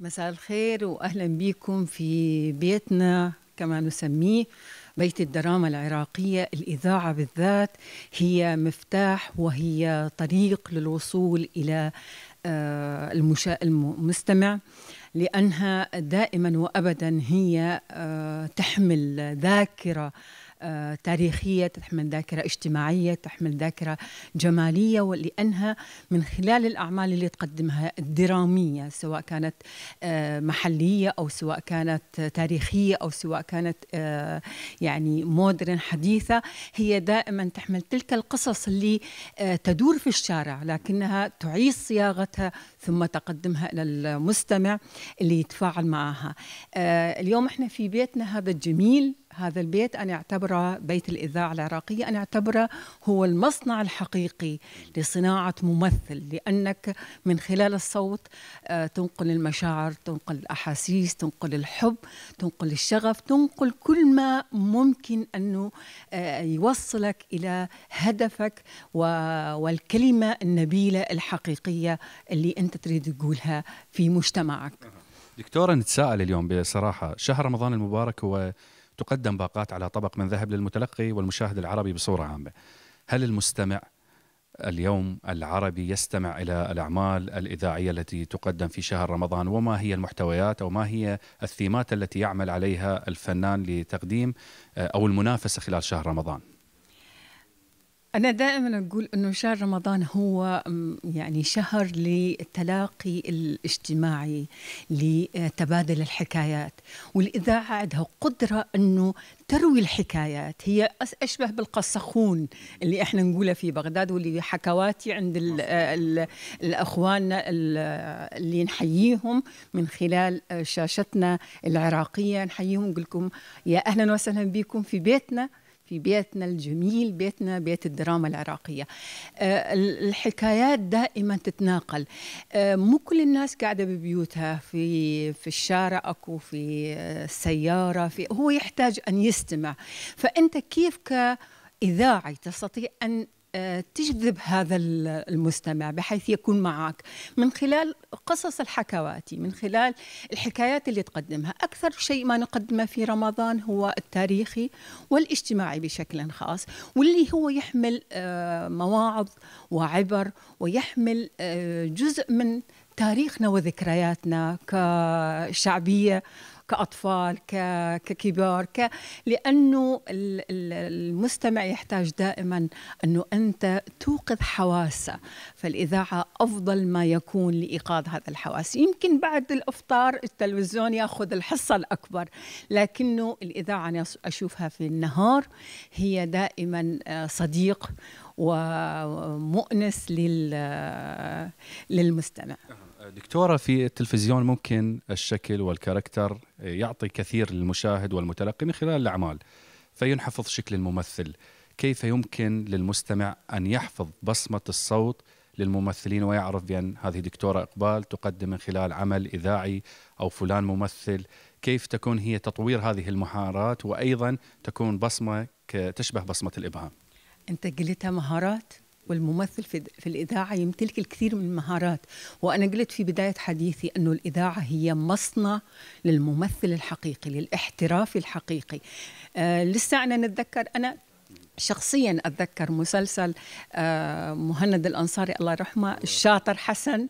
مساء الخير واهلا بكم في بيتنا كما نسميه بيت الدراما العراقية الإذاعة بالذات هي مفتاح وهي طريق للوصول إلى آه، المشا... المستمع لأنها دائما وأبدا هي آه، تحمل ذاكرة آه، تاريخية تحمل ذاكرة اجتماعية تحمل ذاكرة جمالية ولأنها من خلال الأعمال اللي تقدمها الدرامية سواء كانت آه، محلية أو سواء كانت تاريخية أو سواء كانت آه، يعني مودرن حديثة هي دائما تحمل تلك القصص اللي تدور في الشارع لكنها تعيد صياغتها ثم تقدمها إلى المستمع اللي يتفاعل معها اليوم احنا في بيتنا هذا الجميل هذا البيت أنا أعتبره بيت الإذاعة العراقية أنا أعتبره هو المصنع الحقيقي لصناعة ممثل لأنك من خلال الصوت آه، تنقل المشاعر تنقل الأحاسيس تنقل الحب تنقل الشغف تنقل كل ما ممكن أنه آه، يوصلك إلى هدفك والكلمة النبيلة الحقيقية اللي أنت تريد تقولها في مجتمعك دكتورة نتساءل اليوم بصراحة شهر رمضان المبارك هو تقدم باقات على طبق من ذهب للمتلقي والمشاهد العربي بصورة عامة هل المستمع اليوم العربي يستمع إلى الأعمال الإذاعية التي تقدم في شهر رمضان وما هي المحتويات أو ما هي الثيمات التي يعمل عليها الفنان لتقديم أو المنافسة خلال شهر رمضان أنا دائما أقول أنه شهر رمضان هو يعني شهر للتلاقي الاجتماعي لتبادل الحكايات والإذاعة عندها قدرة أنه تروي الحكايات هي أشبه بالقصخون اللي إحنا نقولها في بغداد واللي حكواتي عند الـ الـ الأخوان اللي نحييهم من خلال شاشتنا العراقية نحييهم نقول لكم يا أهلا وسهلا بكم في بيتنا في بيتنا الجميل بيتنا بيت الدراما العراقية آه، الحكايات دائما تتناقل آه، مو كل الناس قاعدة ببيوتها في, في الشارع أكو في السيارة آه، في هو يحتاج أن يستمع فأنت كيف ك إذاعي تستطيع أن آه، تجذب هذا المستمع بحيث يكون معك من خلال قصص الحكواتي من خلال الحكايات اللي تقدمها أكثر شيء ما نقدمه في رمضان هو التاريخي والاجتماعي بشكل خاص واللي هو يحمل آه، مواعظ وعبر ويحمل آه، جزء من تاريخنا وذكرياتنا كشعبية كأطفال ككبار ك... لأنه المستمع يحتاج دائما أنه أنت توقظ حواسه فالإذاعة أفضل ما يكون لإيقاظ هذا الحواس يمكن بعد الإفطار التلفزيون يأخذ الحصة الأكبر لكنه الإذاعة أنا أشوفها في النهار هي دائما آه، صديق ومؤنس آه، للمستمع دكتوره في التلفزيون ممكن الشكل والكاركتر يعطي كثير للمشاهد والمتلقي من خلال الاعمال فينحفظ شكل الممثل كيف يمكن للمستمع ان يحفظ بصمه الصوت للممثلين ويعرف بان هذه دكتوره اقبال تقدم من خلال عمل اذاعي او فلان ممثل كيف تكون هي تطوير هذه المهارات وايضا تكون بصمه تشبه بصمه الابهام انت قلتها مهارات والممثل في, الإذاعة يمتلك الكثير من المهارات وأنا قلت في بداية حديثي أنه الإذاعة هي مصنع للممثل الحقيقي للاحتراف الحقيقي آه لسه أنا نتذكر أنا شخصيا اتذكر مسلسل آه، مهند الانصاري الله يرحمه الشاطر حسن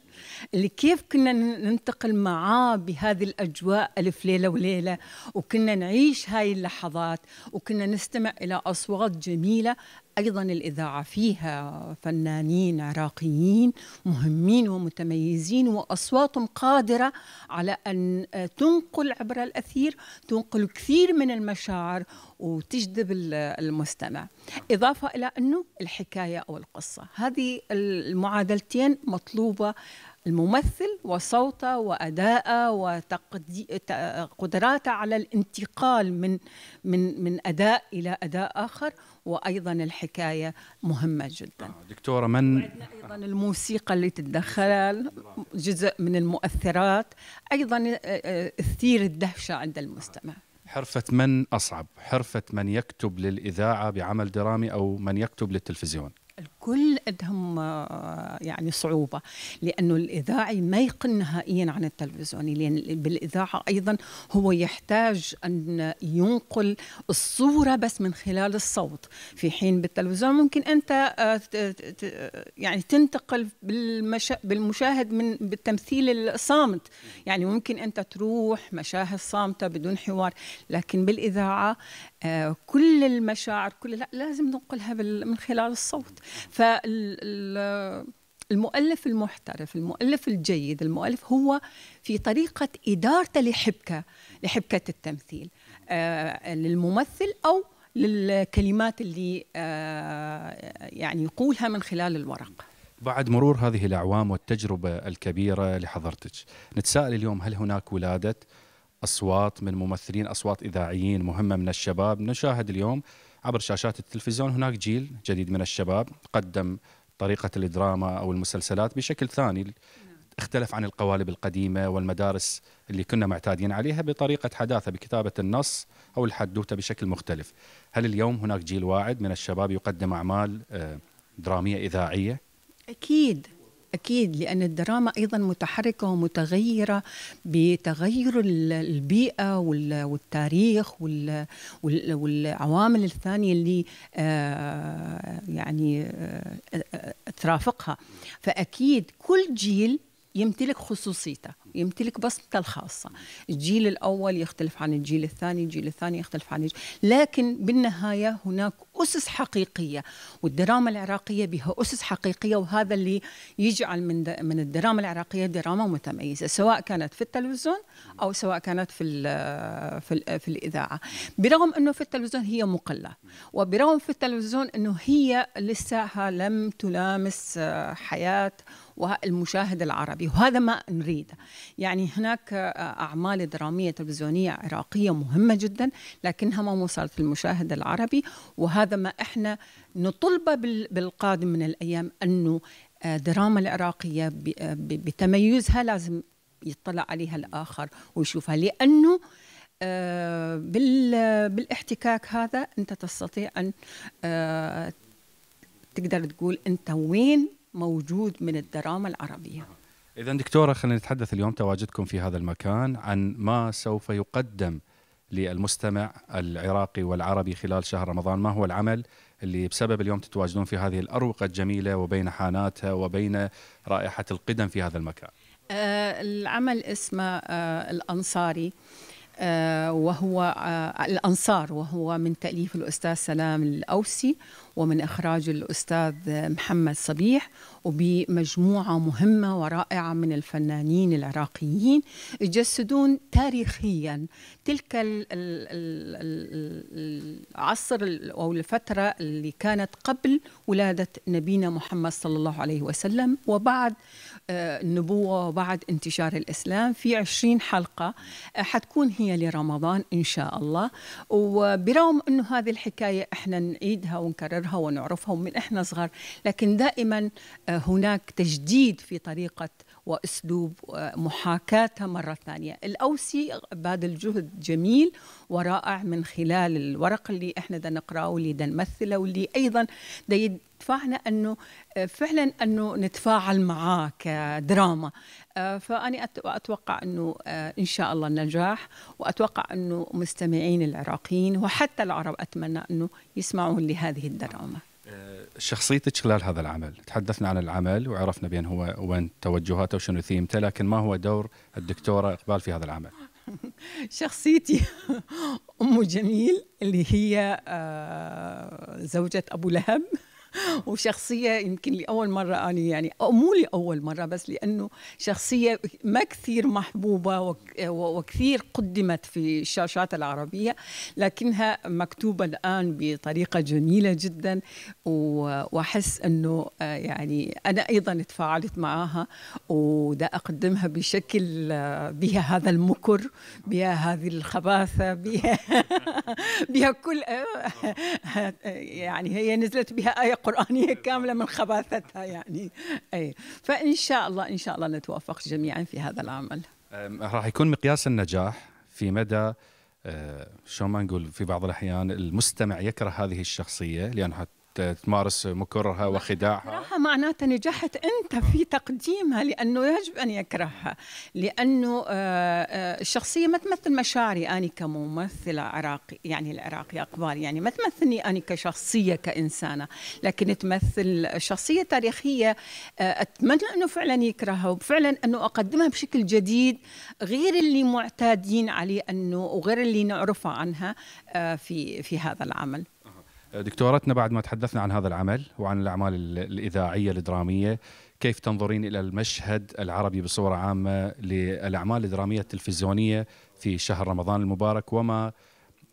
اللي كيف كنا ننتقل معاه بهذه الاجواء الف ليله وليله وكنا نعيش هاي اللحظات وكنا نستمع الى اصوات جميله أيضا الإذاعة فيها فنانين عراقيين مهمين ومتميزين وأصواتهم قادرة على أن تنقل عبر الأثير تنقل كثير من المشاعر وتجذب المستمع إضافة إلى أنه الحكاية أو القصة هذه المعادلتين مطلوبة الممثل وصوته وأداءه وقدراته على الانتقال من من من أداء إلى أداء آخر وأيضا الحكاية مهمة جدا آه، دكتورة من أيضا الموسيقى اللي تتدخل جزء من المؤثرات أيضا تثير آه، آه، الدهشة عند المستمع حرفة من أصعب حرفة من يكتب للإذاعة بعمل درامي أو من يكتب للتلفزيون كل عندهم آه، يعني صعوبة لأنه الإذاعي ما يقل نهائيا عن التلفزيوني لأن بالإذاعة أيضا هو يحتاج أن ينقل الصورة بس من خلال الصوت في حين بالتلفزيون ممكن أنت آه، يعني تنتقل بالمشاهد من بالتمثيل الصامت يعني ممكن أنت تروح مشاهد صامتة بدون حوار لكن بالإذاعة آه، كل المشاعر كل لا لازم ننقلها من خلال الصوت فالمؤلف المؤلف المحترف المؤلف الجيد المؤلف هو في طريقة إدارته لحبكة لحبكة التمثيل آه، للممثل أو للكلمات اللي آه، يعني يقولها من خلال الورق بعد مرور هذه الأعوام والتجربة الكبيرة لحضرتك نتساءل اليوم هل هناك ولادة أصوات من ممثلين أصوات إذاعيين مهمة من الشباب نشاهد اليوم عبر شاشات التلفزيون هناك جيل جديد من الشباب قدم طريقة الدراما أو المسلسلات بشكل ثاني اختلف عن القوالب القديمة والمدارس اللي كنا معتادين عليها بطريقة حداثة بكتابة النص أو الحدوتة بشكل مختلف هل اليوم هناك جيل واعد من الشباب يقدم أعمال آه، درامية إذاعية؟ أكيد أكيد لأن الدراما أيضا متحركة ومتغيرة بتغير البيئة والتاريخ والعوامل الثانية اللي آه، يعني آه، ترافقها فأكيد كل جيل يمتلك خصوصيته يمتلك بصمته الخاصة الجيل الأول يختلف عن الجيل الثاني الجيل الثاني يختلف عن الجيل. لكن بالنهاية هناك أسس حقيقية والدراما العراقية بها أسس حقيقية وهذا اللي يجعل من من الدراما العراقية دراما متميزة سواء كانت في التلفزيون أو سواء كانت في في, في الإذاعة برغم أنه في التلفزيون هي مقلة وبرغم في التلفزيون أنه هي لساها لم تلامس آه، حياة والمشاهد العربي وهذا ما نريده يعني هناك آه، أعمال درامية تلفزيونية عراقية مهمة جدا لكنها ما وصلت للمشاهد العربي وهذا هذا ما احنا نطلبه بالقادم من الايام انه الدراما آه، العراقيه آه، بتميزها لازم يطلع عليها الاخر ويشوفها لانه آه، بالاحتكاك هذا انت تستطيع ان تقدر تقول انت وين موجود من الدراما العربيه اذا دكتوره خلينا نتحدث اليوم تواجدكم في هذا المكان عن ما سوف يقدم للمستمع العراقي والعربي خلال شهر رمضان ما هو العمل اللي بسبب اليوم تتواجدون في هذه الأروقة الجميلة وبين حاناتها وبين رائحة القدم في هذا المكان آه العمل اسمه آه الأنصاري آه، وهو آه، الأنصار وهو من تأليف الأستاذ سلام الأوسي ومن إخراج الأستاذ محمد صبيح وبمجموعة مهمة ورائعة من الفنانين العراقيين يجسدون تاريخيا تلك العصر أو الفترة اللي كانت قبل ولادة نبينا محمد صلى الله عليه وسلم وبعد آه، النبوة وبعد انتشار الإسلام في عشرين حلقة حتكون هي الثانية لرمضان إن شاء الله وبرغم أنه هذه الحكاية إحنا نعيدها ونكررها ونعرفها ومن إحنا صغار لكن دائما آه، هناك تجديد في طريقة وأسلوب محاكاتها مرة ثانية الأوسي بادل جهد جميل ورائع من خلال الورق اللي احنا دا نقراه واللي دا نمثله واللي أيضا دا يدفعنا أنه فعلا أنه نتفاعل معاه كدراما فأنا أتوقع أنه إن شاء الله النجاح وأتوقع أنه مستمعين العراقيين وحتى العرب أتمنى أنه يسمعون لهذه الدراما شخصيتك خلال هذا العمل تحدثنا عن العمل وعرفنا بين هو وين توجهاته وشنو ثيمته لكن ما هو دور الدكتورة إقبال في هذا العمل شخصيتي أم جميل اللي هي آه، زوجة أبو لهب وشخصية يمكن لأول مرة أنا يعني أو مو لأول مرة بس لأنه شخصية ما كثير محبوبة وكثير قدمت في الشاشات العربية لكنها مكتوبة الآن بطريقة جميلة جدا وأحس أنه آه، يعني أنا أيضا تفاعلت معها ودا أقدمها بشكل آه، بها هذا المكر بها هذه الخباثة بها بها كل آه، يعني هي نزلت بها آية قرآنية كاملة من خباثتها يعني أي فإن شاء الله إن شاء الله نتوافق جميعا في هذا العمل راح يكون مقياس النجاح في مدى أه، شو ما نقول في بعض الأحيان المستمع يكره هذه الشخصية لأنها تمارس مكرها وخداعها صراحة معناتها نجحت أنت في تقديمها لأنه يجب أن يكرهها لأنه آه، آه، الشخصية ما تمثل مشاعري أنا كممثلة عراقي يعني العراقي أقبال يعني ما تمثلني أنا كشخصية كإنسانة لكن تمثل شخصية تاريخية آه، أتمنى أنه فعلا يكرهها وفعلا أنه أقدمها بشكل جديد غير اللي معتادين عليه أنه وغير اللي نعرفه عنها في في هذا العمل دكتورتنا بعد ما تحدثنا عن هذا العمل وعن الأعمال الإذاعية الدرامية كيف تنظرين إلى المشهد العربي بصورة عامة للأعمال الدرامية التلفزيونية في شهر رمضان المبارك وما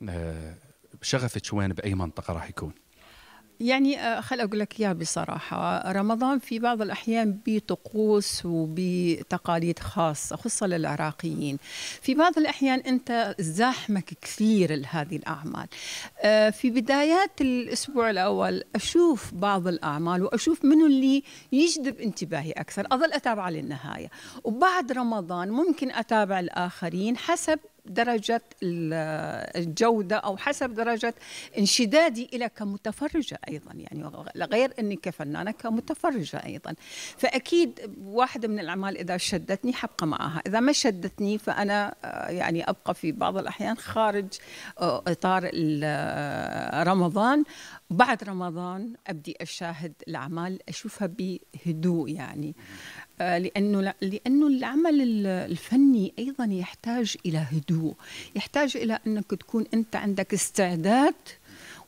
آه، شغفك وين بأي منطقة راح يكون يعني آه، خل أقول لك إياها بصراحة رمضان في بعض الأحيان بطقوس وبتقاليد خاصة خصوصا للعراقيين في بعض الأحيان أنت زحمك كثير لهذه الأعمال آه، في بدايات الأسبوع الأول أشوف بعض الأعمال وأشوف منو اللي يجذب انتباهي أكثر أظل أتابعه للنهاية وبعد رمضان ممكن أتابع الآخرين حسب درجة الجودة أو حسب درجة انشدادي إلى كمتفرجة أيضا يعني غير أني كفنانة كمتفرجة أيضا فأكيد واحدة من الأعمال إذا شدتني حبقى معها إذا ما شدتني فأنا آه، يعني أبقى في بعض الأحيان خارج آه، إطار آه، رمضان بعد رمضان أبدي أشاهد الأعمال أشوفها بهدوء يعني لانه لانه العمل الفني ايضا يحتاج الى هدوء يحتاج الى انك تكون انت عندك استعداد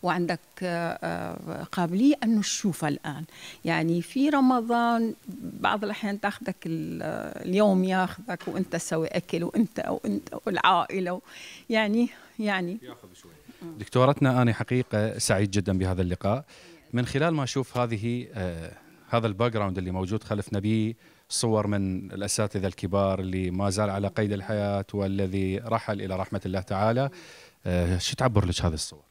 وعندك آه، آه، قابلية أنه تشوف الآن يعني في رمضان بعض الأحيان تاخذك آه، اليوم ياخذك وأنت تسوي أكل وأنت وأنت والعائلة يعني يعني ياخذ شوي دكتورتنا أنا حقيقة سعيد جدا بهذا اللقاء من خلال ما أشوف هذه آه هذا الباك جراوند اللي موجود خلف نبيه صور من الاساتذه الكبار اللي ما زال على قيد الحياه والذي رحل الى رحمه الله تعالى آه، شو تعبر لك هذه الصور؟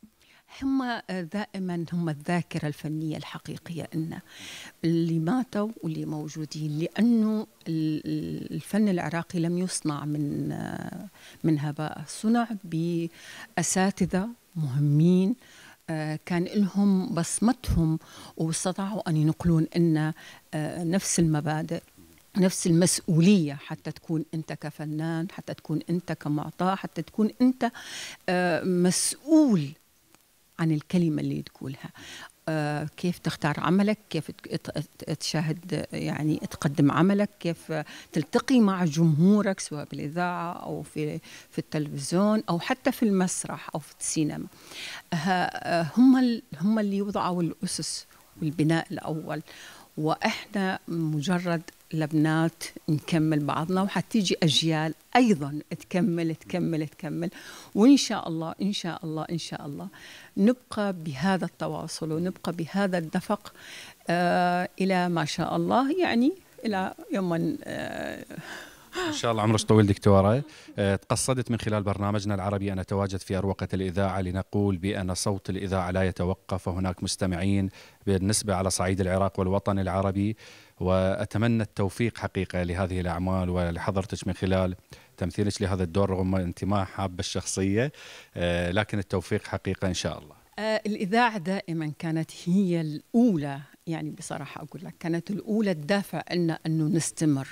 هم دائما هم الذاكرة الفنية الحقيقية إن اللي ماتوا واللي موجودين لأنه الفن العراقي لم يصنع من من هباء صنع بأساتذة مهمين آه، كان لهم بصمتهم واستطاعوا أن ينقلون لنا آه، نفس المبادئ نفس المسؤوليه حتى تكون انت كفنان حتى تكون انت كمعطاء حتى تكون انت آه، مسؤول عن الكلمه اللي تقولها آه، كيف تختار عملك كيف تشاهد يعني تقدم عملك كيف تلتقي مع جمهورك سواء بالإذاعة أو في, في التلفزيون أو حتى في المسرح أو في السينما هم, هم اللي وضعوا الأسس والبناء الأول واحنا مجرد لبنات نكمل بعضنا وحتيجي اجيال ايضا تكمل تكمل تكمل وان شاء الله ان شاء الله ان شاء الله نبقى بهذا التواصل ونبقى بهذا الدفق آه الى ما شاء الله يعني الى يوم آه ان شاء الله عمرك طويل دكتوره آه، تقصدت من خلال برنامجنا العربي ان اتواجد في اروقه الاذاعه لنقول بان صوت الاذاعه لا يتوقف وهناك مستمعين بالنسبه على صعيد العراق والوطن العربي واتمنى التوفيق حقيقه لهذه الاعمال ولحضرتك من خلال تمثيلك لهذا الدور رغم انت ما حابه الشخصيه آه، لكن التوفيق حقيقه ان شاء الله آه، الإذاعة دائما كانت هي الأولى يعني بصراحة أقول لك كانت الأولى الدافع لنا أنه نستمر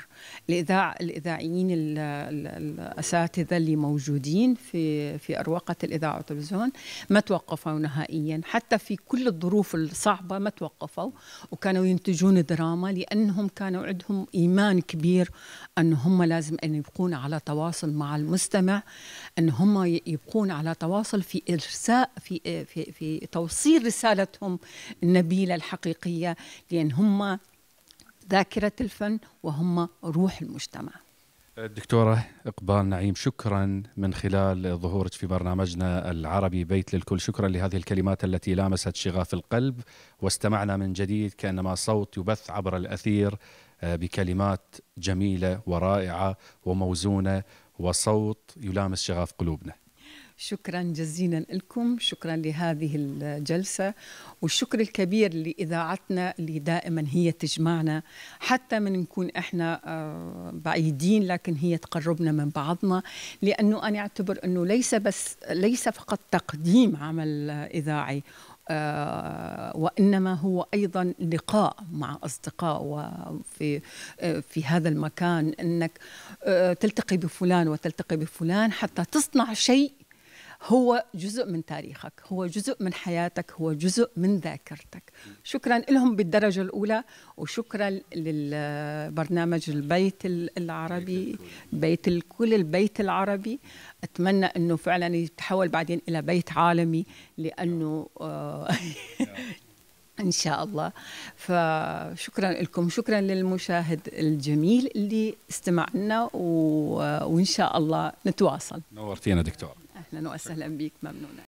الإذاع الإذاعيين الأساتذة اللي موجودين في في أروقة الإذاعة والتلفزيون ما توقفوا نهائيا حتى في كل الظروف الصعبة ما توقفوا وكانوا ينتجون دراما لأنهم كانوا عندهم إيمان كبير أن هم لازم أن يبقون على تواصل مع المستمع أن هم يبقون على تواصل في إرساء في في, في توصيل رسالتهم النبيلة الحقيقية الفنية لأن هم ذاكرة الفن وهم روح المجتمع الدكتورة إقبال نعيم شكرا من خلال ظهورك في برنامجنا العربي بيت للكل شكرا لهذه الكلمات التي لامست شغاف القلب واستمعنا من جديد كأنما صوت يبث عبر الأثير آه، بكلمات جميلة ورائعة وموزونة وصوت يلامس شغاف قلوبنا شكرا جزيلا لكم شكرا لهذه الجلسة والشكر الكبير لإذاعتنا اللي دائما هي تجمعنا حتى من نكون إحنا آه، بعيدين لكن هي تقربنا من بعضنا لأنه أنا أعتبر أنه ليس بس ليس فقط تقديم عمل إذاعي آه، وانما هو ايضا لقاء مع اصدقاء وفي آه، في هذا المكان انك تلتقي بفلان وتلتقي بفلان حتى تصنع شيء هو جزء من تاريخك هو جزء من حياتك هو جزء من ذاكرتك شكرا لهم بالدرجة الأولى وشكرا للبرنامج البيت العربي بيت الكل البيت العربي أتمنى أنه فعلا يتحول بعدين إلى بيت عالمي لأنه آه، ان شاء الله فشكرا لكم شكرا للمشاهد الجميل اللي استمع لنا و... وان شاء الله نتواصل نورتينا دكتور اهلا وسهلا بك ممنونه